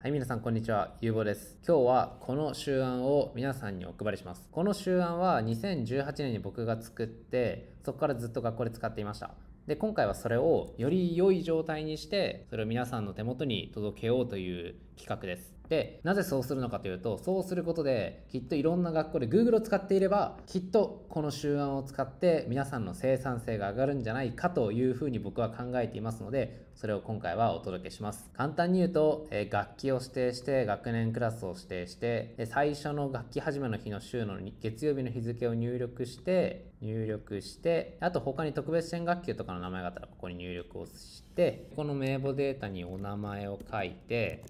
はい、皆さん、こんにちは。ゆうぼです。今日はこの集案を皆さんにお配りします。この集案は2018年に僕が作って、そこからずっと学校で使っていました。で、今回はそれをより良い状態にして、それを皆さんの手元に届けようという企画です。で、なぜそうするのかというと、そうすることで、きっといろんな学校で Google を使っていれば、きっとこの集案を使って皆さんの生産性が上がるんじゃないかというふうに僕は考えていますので、それを今回はお届けします簡単に言うと、え楽器を指定して学年クラスを指定して最初の楽器始めの日の週の月曜日の日付を入力して入力してあと他に特別支援学級とかの名前があったらここに入力をしてこの名簿データにお名前を書いて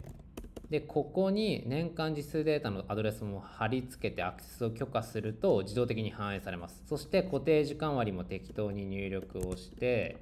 でここに年間実数データのアドレスも貼り付けてアクセスを許可すると自動的に反映されますそして固定時間割も適当に入力をして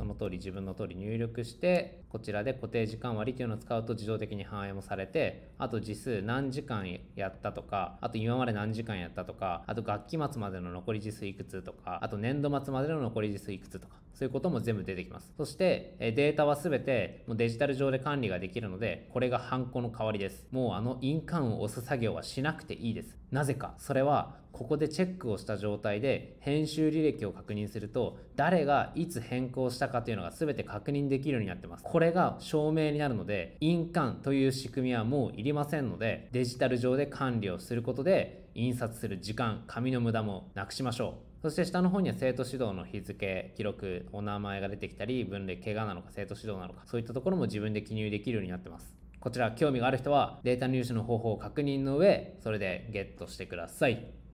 その通り自分の通り入力してこちらで固定時間割というのを使うと自動的に反映もされて、あと時数何時間やったとか、あと今まで何時間やったとか、あと学期末までの残り時数いくつとか、あと年度末までの残り時数いくつとか、そういうことも全部出てきます。そして、データは全てもうデジタル上で管理ができるので、これがハンコの代わりです。もうあの印鑑を押す作業はしなくていいです。なぜか、それはここでチェックをした状態で編集履歴を確認すると、誰がいつ変更したかというのが全て確認できるようになってます。ここれが証明になるので、印鑑という仕組みはもういりませんので、デジタル上で管理をすることで、印刷する時間、紙の無駄もなくしましょう。そして下の方には生徒指導の日付、記録、お名前が出てきたり、分類、怪我なのか、生徒指導なのか、そういったところも自分で記入できるようになってます。こちら興味がある人はデータ入手の方法を確認の上、それでゲットしてください。